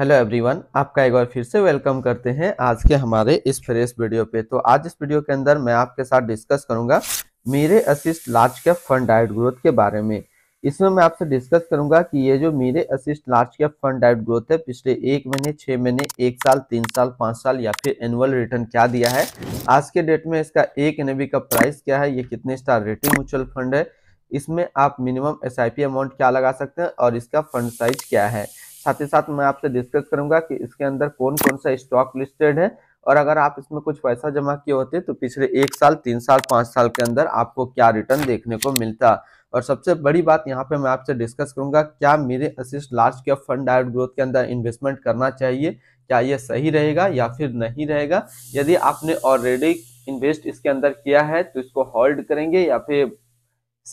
hello everyone आपका एक बार फिर से वेलकम करते हैं आज के हमारे इस फ्रेश वीडियो पे तो आज इस वीडियो के अंदर मैं आपके साथ डिस्कस करूंगा Mirae Asset large cap fund डाइट ग्रोथ के बारे में इसमें मैं आपसे डिस्कस करूंगा कि ये जो Mirae Asset large cap fund डाइट ग्रोथ है पिछले एक महीने छः महीने एक साल तीन साल पाँच साल या फिर एनुअल रिटर्न क्या दिया है आज के डेट में इसका एक एन का प्राइस क्या है ये कितने स्टार रेटिंग म्यूचुअल फंड है इसमें आप मिनिमम एस अमाउंट क्या लगा सकते हैं और इसका फंड साइज क्या है साथ ही साथ मैं आपसे डिस्कस करूंगा कि इसके अंदर कौन कौन सा स्टॉक लिस्टेड है और अगर आप इसमें कुछ पैसा जमा किए होते तो पिछले एक साल तीन साल पांच साल के अंदर आपको क्या रिटर्न देखने को मिलता और सबसे बड़ी बात यहाँ पे मैं आपसे डिस्कस करूंगा क्या Mirae Asset large cap fund direct growth के अंदर इन्वेस्टमेंट करना चाहिए क्या ये सही रहेगा या फिर नहीं रहेगा यदि आपने ऑलरेडी इन्वेस्ट इसके अंदर किया है तो इसको होल्ड करेंगे या फिर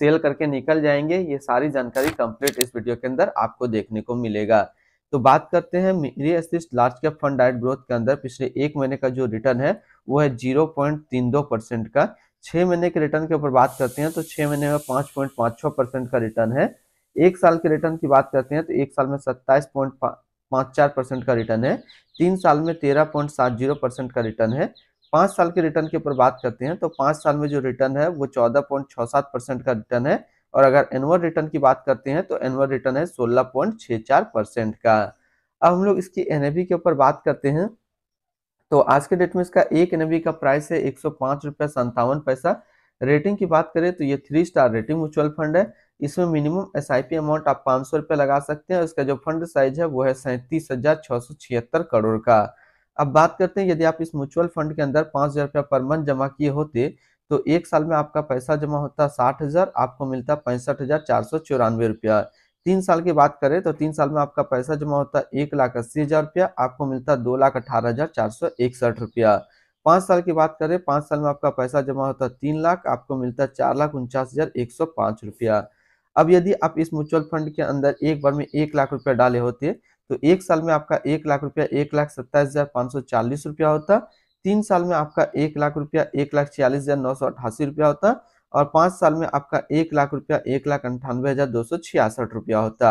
सेल करके निकल जाएंगे ये सारी जानकारी कंप्लीट इस वीडियो के अंदर आपको देखने को मिलेगा तो बात करते हैं Mirae Asset large cap fund direct growth के अंदर पिछले एक महीने का जो रिटर्न है वो है जीरो पॉइंट तीन दो परसेंट का छह महीने के रिटर्न के ऊपर बात करते हैं तो छह महीने में पांच पॉइंट पांच छह परसेंट का रिटर्न है एक साल के रिटर्न की बात करते हैं तो एक साल में सत्ताईस पॉइंट पांच चार परसेंट का रिटर्न है तीन साल में तेरह पॉइंट सात जीरो परसेंट का रिटर्न है पांच साल के रिटर्न के ऊपर बात करते हैं तो पाँच साल में जो रिटर्न है वो चौदह पॉइंट छः सात परसेंट का रिटर्न है और अगर एनुअल रिटर्न की बात करते हैं तो एनुअल रिटर्न है सोलह परसेंट का अब हम लोग इसकी एन के ऊपर बात करते हैं तो आज के डेट में इसका एक एन का प्राइस है एक सौ पैसा रेटिंग की बात करें तो ये three star rating mutual fund है इसमें मिनिमम एस अमाउंट आप पाँच सौ रुपये लगा सकते हैं और इसका जो फंड साइज है वो है सैंतीस हजार छः सौ छिहत्तर करोड़ का अब बात करते हैं यदि आप इस म्यूचुअल फंड के अंदर पाँच हजार रुपया पर मंथ जमा किए होते तो एक साल में आपका पैसा जमा होता साठ हजार आपको मिलता पैंसठ हजार चार सौ चौरानवे रुपया तीन साल की बात करें तो तीन साल में आपका पैसा जमा होता एक लाख अस्सी हजार रुपया आपको मिलता दो लाख अठारह हजार चार सौ इकसठ रुपया पांच साल की बात करें पांच साल में आपका पैसा जमा होता तीन लाख आपको मिलता चार लाख उनचास हजार एक सौ पांच रुपया अब यदि आप इस म्यूचुअल फंड के अंदर एक बार में एक लाख रुपया डाले होते तो एक साल में आपका एक लाख रुपया एक लाख सत्ताईस हजार पाँच सौ चालीस रुपया होता तीन साल में आपका एक लाख रुपया एक लाख छियालीस हजार नौ सौ अठासी रुपया होता और पांच साल में आपका एक लाख रुपया एक लाख अंठानवे हजार दो सौ छियासठ रुपया होता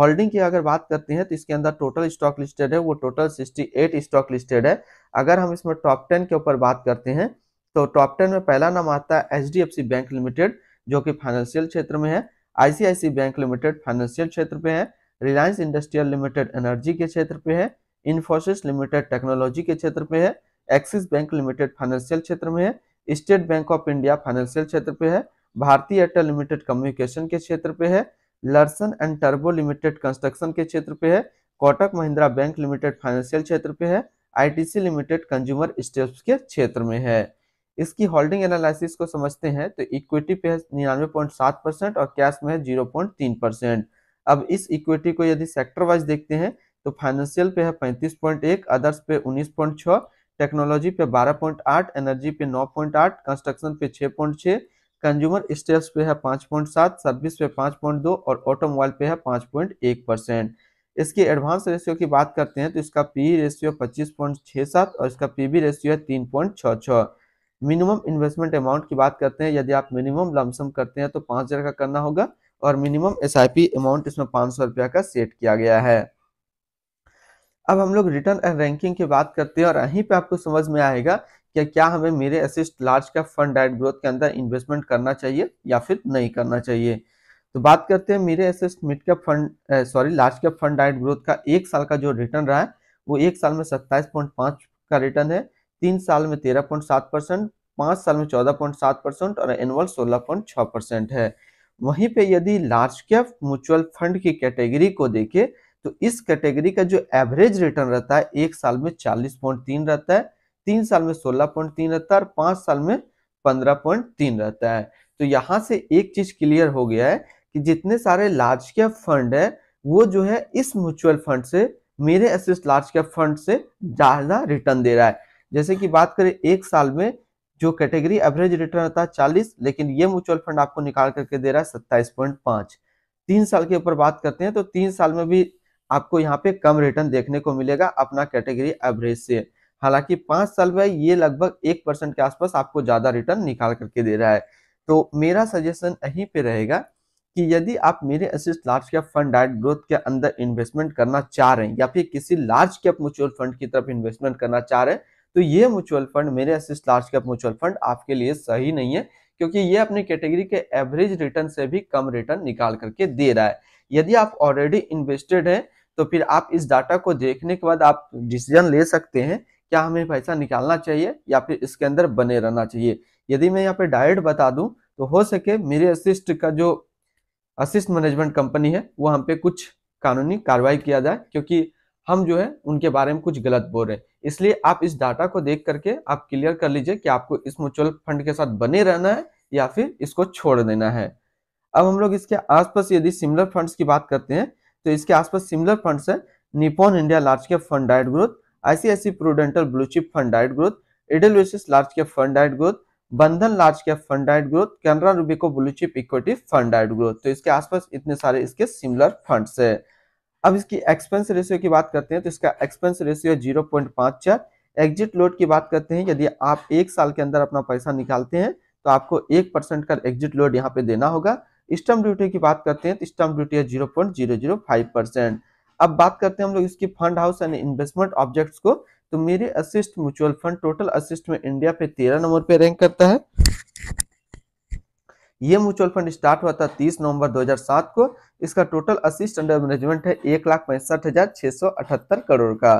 होल्डिंग की अगर बात करते हैं तो इसके अंदर टोटल स्टॉक लिस्टेड है वो total sixty eight stock listed है अगर हम इसमें टॉप टेन के ऊपर बात करते हैं तो टॉप टेन में पहला नाम आता है एच बैंक लिमिटेड जो की फाइनेंशियल क्षेत्र में है आईसीआईसी बैंक लिमिटेड फाइनेंशियल क्षेत्र पे है रिलायंस इंडस्ट्रियल लिमिटेड एनर्जी के क्षेत्र पे है इन्फोसिस लिमिटेड टेक्नोलॉजी के क्षेत्र पे है एक्सिस बैंक लिमिटेड फाइनेंशियल क्षेत्र में है State Bank of India financial क्षेत्र पे है भारतीय एयरटेल लिमिटेड कम्युनिकेशन के क्षेत्र पे है लर्सन एंड टर्बो लिमिटेड कंस्ट्रक्शन के क्षेत्र पे है Kotak Mahindra bank limited financial क्षेत्र पे है आईटीसी लिमिटेड कंज्यूमर स्टेप्स के क्षेत्र में है इसकी होल्डिंग एनालिसिस को समझते हैं तो इक्विटी पे है निन्यानवे पॉइंट सात परसेंट और कैश में है जीरो पॉइंट तीन परसेंट अब इस इक्विटी को यदि सेक्टर वाइज देखते हैं तो फाइनेंशियल पे है पैंतीस पॉइंट एक अदर्स पे उन्नीस पॉइंट टेक्नोलॉजी पे 12.8 एनर्जी पे 9.8 कंस्ट्रक्शन पे 6.6 कंज्यूमर स्टेल्स पे है 5.7 सर्विस पे 5.2 और ऑटोमोबाइल पे है 5.1 परसेंट इसकी एडवांस रेशियो की बात करते हैं तो इसका पी रेशियो 25.67 और इसका पीबी रेशियो है तीन मिनिमम इन्वेस्टमेंट अमाउंट की बात करते हैं यदि आप मिनिमम लमसम करते हैं तो पाँच हज़ार का करना होगा और मिनिमम एस अमाउंट इसमें पाँच सौ रुपया का सेट किया गया है अब हम लोग रिटर्न एंड रैंकिंग की बात करते हैं और यहीं पे आपको समझ में आएगा कि क्या हमें Mirae Asset large cap fund डायट ग्रोथ के अंदर इन्वेस्टमेंट करना चाहिए या फिर नहीं करना चाहिए तो बात करते हैं Mirae Asset mid cap fund sorry large cap fund डायट ग्रोथ का एक साल का जो रिटर्न रहा है वो एक साल में सत्ताईस पॉइंट का रिटर्न है तीन साल में तेरह पॉइंट सात परसेंट पांच साल में चौदह पॉइंट सात परसेंट और एनुअल सोलह पॉइंट छः परसेंट है वहीं पे यदि लार्ज कैप म्यूचुअल फंड की कैटेगरी को देखें तो इस कैटेगरी का जो एवरेज रिटर्न रहता है एक साल में चालीस पॉइंट तीन रहता है तीन साल में सोलह पॉइंट तीन रहता है और पांच साल में पंद्रह पॉइंट तीन रहता है तो यहां से एक चीज क्लियर हो गया है कि जितने सारे लार्ज कैप फंड है वो जो है इस म्यूचुअल फंड से मेरे असिस्ट लार्ज कैप फंड से ज्यादा रिटर्न दे रहा है जैसे कि बात करें एक साल में जो कैटेगरी एवरेज रिटर्न रहता है चालीस लेकिन ये म्यूचुअल फंड आपको निकाल करके दे रहा है सत्ताईस पॉइंट पांच तीन साल के ऊपर बात करते हैं तो तीन साल में भी आपको यहाँ पे कम रिटर्न देखने को मिलेगा अपना कैटेगरी एवरेज से हालांकि पांच साल में ये लगभग एक परसेंट के आसपास आपको ज्यादा रिटर्न निकाल करके दे रहा है तो मेरा सजेशन यहीं पे रहेगा कि यदि आप Mirae Asset large cap fund direct growth के अंदर इन्वेस्टमेंट करना चाह रहे हैं या फिर किसी लार्ज कैप म्यूचुअल फंड की तरफ इन्वेस्टमेंट करना चाह रहे हैं तो ये mutual fund Mirae Asset large cap mutual fund आपके लिए सही नहीं है क्योंकि ये अपनी कैटेगरी के एवरेज रिटर्न से भी कम रिटर्न निकाल करके दे रहा है यदि आप ऑलरेडी इन्वेस्टेड हैं तो फिर आप इस डाटा को देखने के बाद आप डिसीजन ले सकते हैं क्या हमें पैसा निकालना चाहिए या फिर इसके अंदर बने रहना चाहिए यदि मैं यहाँ पे डायरेक्ट बता दूं तो हो सके मेरे असिस्ट का जो असिस्ट मैनेजमेंट कंपनी है वो हम पे कुछ कानूनी कार्रवाई किया जाए क्योंकि हम जो है उनके बारे में कुछ गलत बोल रहे हैं इसलिए आप इस डाटा को देख करके आप क्लियर कर लीजिए कि आपको इस म्यूचुअल फंड के साथ बने रहना है या फिर इसको छोड़ देना है अब हम लोग इसके आसपास यदि सिमिलर फंड्स की बात करते हैं तो इसके आसपास सिमिलर फंड्स है Nippon India large cap fund डाइट ग्रोथ आईसीआईसी प्रोडेंटल ब्लूचिप फंड डाइट ग्रोथ एडल लार्ज कैप फंड डाइट ग्रोथ बंधन लार्ज कैप फंड डाइट growth Canara रूबिको blue chip equity fund डाइट ग्रोथ तो इसके आसपास इतने सारे इसके सिमिलर फंड है अब इसकी एक्सपेंस रेशियो की बात करते हैं तो इसका एक्सपेंस रेशियो जीरो पॉइंट पांच चार एग्जिट लोड की बात करते हैं यदि आप एक साल के अंदर अपना पैसा निकालते हैं तो आपको एक परसेंट का एग्जिट लोड यहाँ पे देना होगा स्टम्प ड्यूटी की बात करते हैं तो स्टम्प ड्यूटी है zero point zero zero five percent अब बात करते हैं हम लोग इसकी fund house and investment objects को तो Mirae Asset mutual fund total asset में इंडिया पे तेरह नंबर पे रैंक करता है ये म्यूचुअल फंड स्टार्ट हुआ था तीस नवंबर 2007 को इसका टोटल असिस्ट अंडर मैनेजमेंट है एक लाख पैंसठ हजार छह सौ अठहत्तर करोड़ का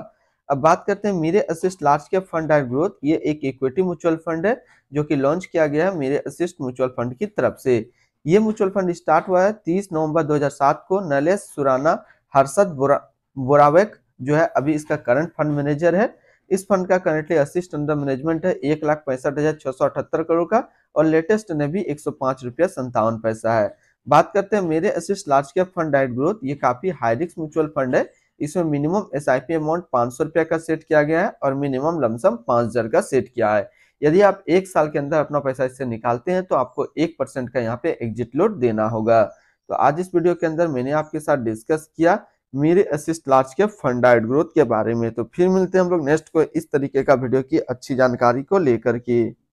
अब बात करते हैं Mirae Asset large cap fund and growth ये एक इक्विटी म्यूचुअल फंड है जो कि लॉन्च किया गया है मेरे असिस्ट म्यूचुअल फंड की तरफ से ये म्यूचुअल फंड स्टार्ट हुआ है 30 नवंबर 2007 को नलेश सुराना हर्षद बोरा, जो है अभी इसका करंट फंड मैनेजर है इस फंड का करंटली असिस्ट अंडर मैनेजमेंट है एक लाख पैंसठ हजार छह सौ अठहत्तर करोड़ का और लेटेस्ट ने भी एक सौ पांच रुपया संतावन पैसा है बात करते हैं Mirae Asset large cap fund डाइट ग्रोथ ये काफी हाई रिस्क म्यूचुअल फंड है इसमें minimum S I P amount पांच सौ रुपया का सेट किया गया है और मिनिमम लमसम पांच हजार का सेट किया है यदि आप एक साल के अंदर अपना पैसा इससे निकालते हैं तो आपको एक परसेंट का यहाँ पे एग्जिट लोड देना होगा तो आज इस वीडियो के अंदर मैंने आपके साथ डिस्कस किया मेरे असिस्ट लार्ज के फंडाइड ग्रोथ के बारे में तो फिर मिलते हैं हम लोग नेक्स्ट को इस तरीके का वीडियो की अच्छी जानकारी को लेकर के